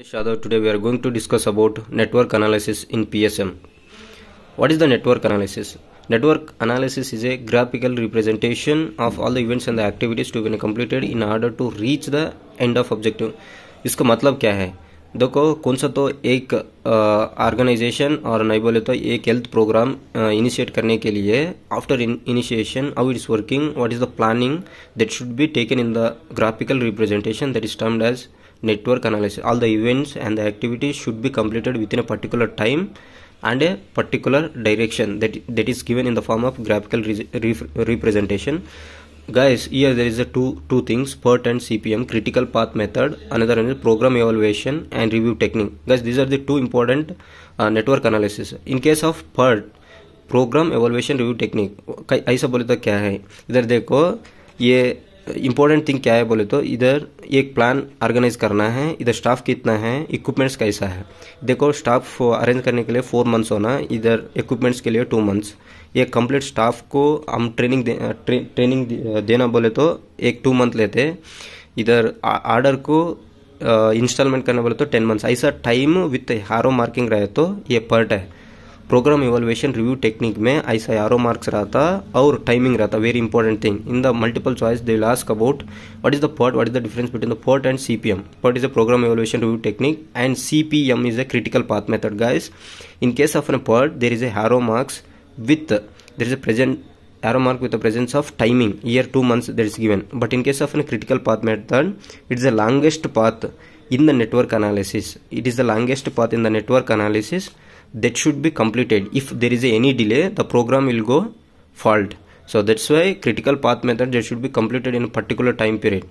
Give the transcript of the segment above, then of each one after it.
Shadow, today we are going to discuss about network analysis in PSM. What is the network analysis? Network analysis is a graphical representation of all the events and the activities to be completed in order to reach the end of objective. इसका मतलब क्या है देखो कौन सा तो एक organisation और नहीं बोले तो एक हेल्थ प्रोग्राम इनिशिएट करने के लिए after initiation how it is working what is the planning that should be taken in the graphical representation that is termed as network analysis all the events and the activities should be completed within a particular time and a particular direction that that is given in the form of graphical re re representation guys here there is a two two things PERT and CPM critical path method another one is program evaluation and review technique guys these are the two important uh, network analysis in case of PERT program evaluation review technique ऐसा बोले तो क्या है इधर देखो ये important thing क्या है बोले तो इधर एक प्लान ऑर्गेनाइज करना है इधर स्टाफ कितना है इक्विपमेंट्स कैसा है देखो स्टाफ अरेंज करने के लिए फोर मंथ्स होना इधर इक्विपमेंट्स के लिए टू मंथ्स एक कंप्लीट स्टाफ को हम ट्रेनिंग दे, ट्रे, ट्रेनिंग देना बोले तो एक टू मंथ लेते इधर आर्डर को इंस्टॉलमेंट करना बोले तो टेन मंथ्स ऐसा टाइम विथ हारो मार्किंग रहे तो ये पर्ट है प्रोग्राम इवालुवेशन रिव्यू टेक्निक में ऐसा यारो मार्क्स रहा था और टाइमिंग रहा था very important thing in the multiple choice they will ask about what is the PERT what is the difference between the PERT and CPM PERT is a programme evaluation review technique and CPM is a critical path method guys in case of an PERT there is a arrow marks with there is a present arrow mark with the presence of timing year two months that is given but in case of an critical path method it is the longest path in the network analysis it is the longest path in the network analysis that should be completed if there is any delay the program will go fault so that's why critical path method that should be completed in a particular time period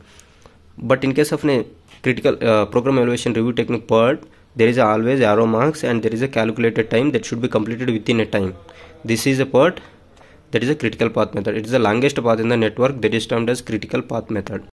but in case of a critical uh, program evaluation review technique part there is always arrow marks and there is a calculated time that should be completed within a time this is a part that is a critical path method it is the longest path in the network that is termed as critical path method